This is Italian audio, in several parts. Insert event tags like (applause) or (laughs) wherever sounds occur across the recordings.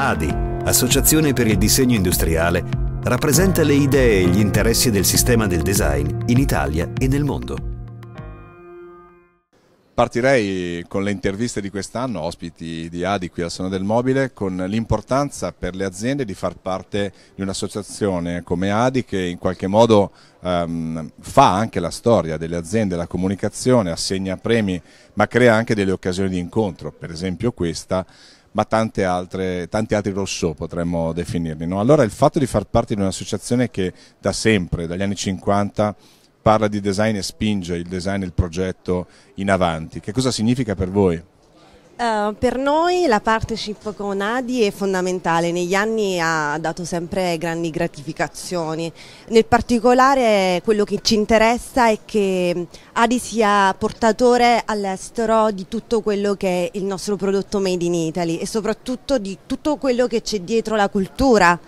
ADI, Associazione per il Disegno Industriale, rappresenta le idee e gli interessi del sistema del design in Italia e nel mondo. Partirei con le interviste di quest'anno, ospiti di Adi qui al Salone del Mobile, con l'importanza per le aziende di far parte di un'associazione come Adi che in qualche modo um, fa anche la storia delle aziende, la comunicazione, assegna premi, ma crea anche delle occasioni di incontro, per esempio questa, ma tanti altre, tanti altri rosso potremmo definirli. No? Allora il fatto di far parte di un'associazione che da sempre, dagli anni 50, parla di design e spinge il design e il progetto in avanti, che cosa significa per voi? Uh, per noi la partnership con Adi è fondamentale, negli anni ha dato sempre grandi gratificazioni, nel particolare quello che ci interessa è che Adi sia portatore all'estero di tutto quello che è il nostro prodotto Made in Italy e soprattutto di tutto quello che c'è dietro la cultura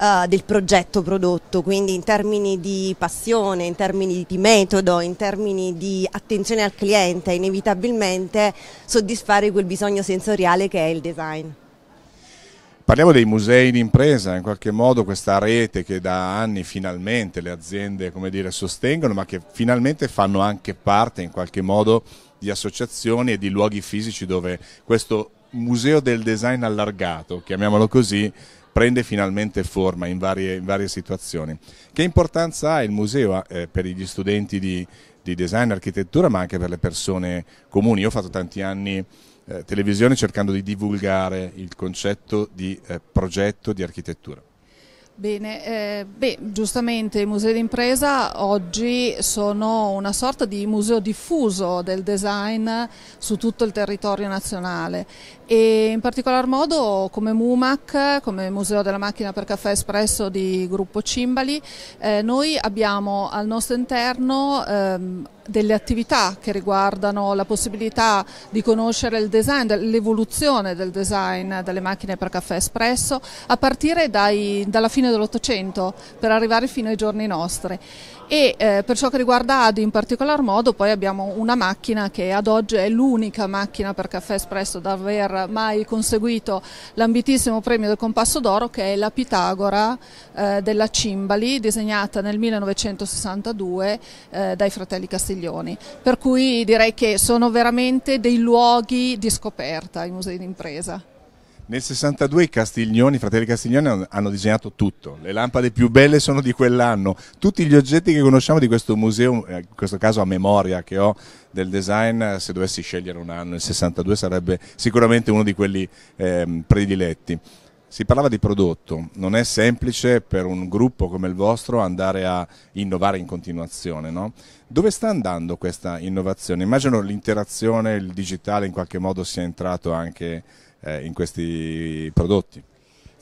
eh, del progetto prodotto, quindi in termini di passione, in termini di metodo, in termini di attenzione al cliente, inevitabilmente soddisfare quel bisogno sensoriale che è il design. Parliamo dei musei d'impresa, in qualche modo questa rete che da anni finalmente le aziende dire, sostengono, ma che finalmente fanno anche parte in qualche modo di associazioni e di luoghi fisici dove questo museo del design allargato, chiamiamolo così, prende finalmente forma in varie, in varie situazioni. Che importanza ha il museo eh, per gli studenti di, di design, architettura, ma anche per le persone comuni? Io ho fatto tanti anni eh, televisione cercando di divulgare il concetto di eh, progetto di architettura. Bene, eh, beh, giustamente i musei d'impresa oggi sono una sorta di museo diffuso del design su tutto il territorio nazionale e in particolar modo come MUMAC, come Museo della Macchina per Caffè Espresso di Gruppo Cimbali, eh, noi abbiamo al nostro interno ehm, delle attività che riguardano la possibilità di conoscere il design, l'evoluzione del design delle macchine per caffè espresso a partire dai, dalla fine dell'Ottocento per arrivare fino ai giorni nostri e eh, per ciò che riguarda Adi in particolar modo poi abbiamo una macchina che ad oggi è l'unica macchina per caffè espresso da aver mai conseguito l'ambitissimo premio del compasso d'oro che è la Pitagora eh, della Cimbali disegnata nel 1962 eh, dai fratelli Castiglione. Castiglioni, per cui direi che sono veramente dei luoghi di scoperta i musei d'impresa. Nel 62 i Castiglioni, i fratelli Castiglioni hanno disegnato tutto, le lampade più belle sono di quell'anno, tutti gli oggetti che conosciamo di questo museo, eh, in questo caso a memoria che ho del design, eh, se dovessi scegliere un anno, il 62 sarebbe sicuramente uno di quelli eh, prediletti. Si parlava di prodotto, non è semplice per un gruppo come il vostro andare a innovare in continuazione, no? Dove sta andando questa innovazione? Immagino l'interazione, il digitale in qualche modo sia entrato anche eh, in questi prodotti.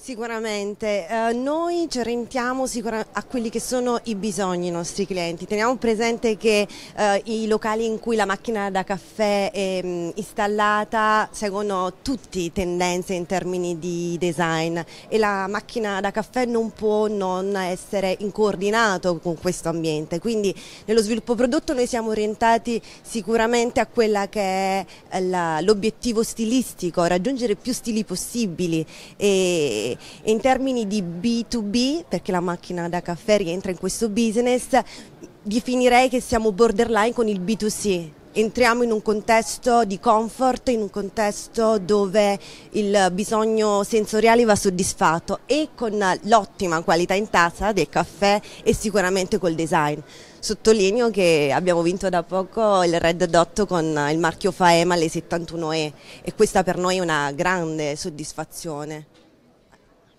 Sicuramente, eh, noi ci orientiamo sicura a quelli che sono i bisogni dei nostri clienti. Teniamo presente che eh, i locali in cui la macchina da caffè è mh, mm, installata seguono tutti tendenze in termini di design e la macchina da caffè non può non essere in coordinato con questo ambiente. Quindi nello sviluppo prodotto noi siamo orientati sicuramente a quella che è l'obiettivo stilistico, raggiungere più stili possibili. E, e in termini di B2B, perché la macchina da caffè rientra in questo business, definirei che siamo borderline con il B2C. Entriamo in un contesto di comfort, in un contesto dove il bisogno sensoriale va soddisfatto e con l'ottima qualità in tazza del caffè e sicuramente col design. Sottolineo che abbiamo vinto da poco il Red Dot con il marchio Faema alle 71E e questa per noi è una grande soddisfazione.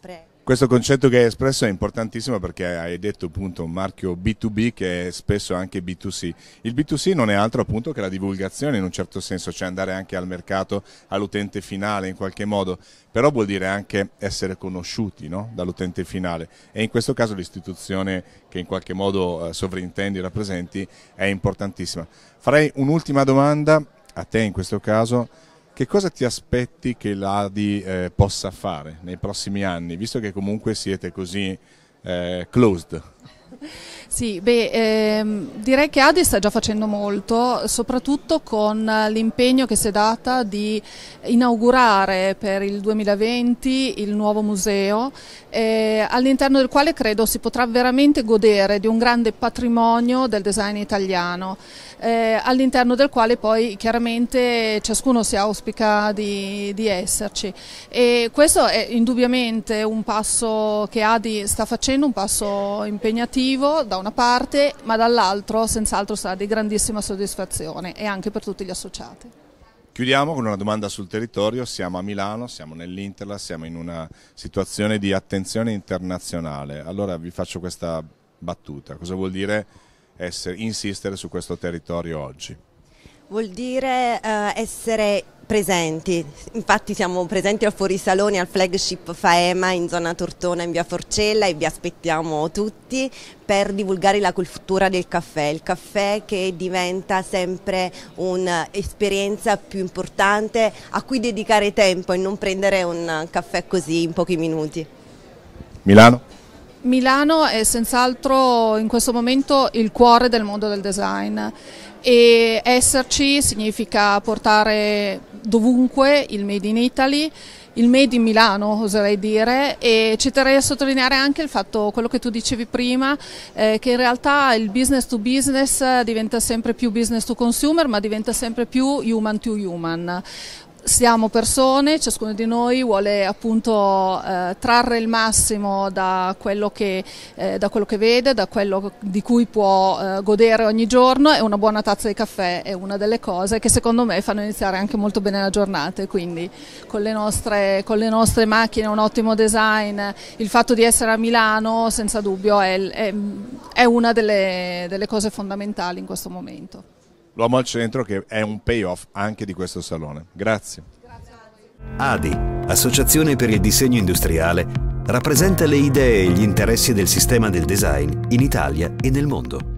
Prego. Questo concetto che hai espresso è importantissimo perché hai detto appunto un marchio B2B che è spesso anche B2C. Il B2C non è altro appunto che la divulgazione in un certo senso, cioè andare anche al mercato, all'utente finale in qualche modo, però vuol dire anche essere conosciuti no? dall'utente finale e in questo caso l'istituzione che in qualche modo eh, sovrintendi, rappresenti è importantissima. Farei un'ultima domanda a te in questo caso che cosa ti aspetti che l'Adi eh, possa fare nei prossimi anni, visto che comunque siete così eh, closed? (laughs) Sì, beh, ehm, direi che Adi sta già facendo molto, soprattutto con l'impegno che si è data di inaugurare per il 2020 il nuovo museo, eh, all'interno del quale credo si potrà veramente godere di un grande patrimonio del design italiano, eh, all'interno del quale poi chiaramente ciascuno si auspica di, di esserci. E questo è indubbiamente un passo che Adi sta facendo, un passo impegnativo da un una parte, ma dall'altro senz'altro sarà di grandissima soddisfazione e anche per tutti gli associati. Chiudiamo con una domanda sul territorio, siamo a Milano, siamo nell'Interla, siamo in una situazione di attenzione internazionale, allora vi faccio questa battuta, cosa vuol dire essere, insistere su questo territorio oggi? Vuol dire uh, essere presenti, infatti siamo presenti al fuorisalone, al flagship Faema in zona Tortona in via Forcella e vi aspettiamo tutti per divulgare la cultura del caffè, il caffè che diventa sempre un'esperienza più importante a cui dedicare tempo e non prendere un caffè così in pochi minuti. Milano? Milano è senz'altro in questo momento il cuore del mondo del design e esserci significa portare dovunque il Made in Italy, il Made in Milano oserei dire e ci terrei a sottolineare anche il fatto, quello che tu dicevi prima, eh, che in realtà il business to business diventa sempre più business to consumer ma diventa sempre più human to human siamo persone, ciascuno di noi vuole appunto eh, trarre il massimo da quello che, eh, da quello che vede, da quello di cui può eh, godere ogni giorno e una buona tazza di caffè è una delle cose che secondo me fanno iniziare anche molto bene la giornata quindi con le nostre, con le nostre macchine un ottimo design, il fatto di essere a Milano senza dubbio è, è, è una delle, delle cose fondamentali in questo momento l'uomo al centro che è un payoff anche di questo salone. Grazie. ADI, Associazione per il Disegno Industriale, rappresenta le idee e gli interessi del sistema del design in Italia e nel mondo.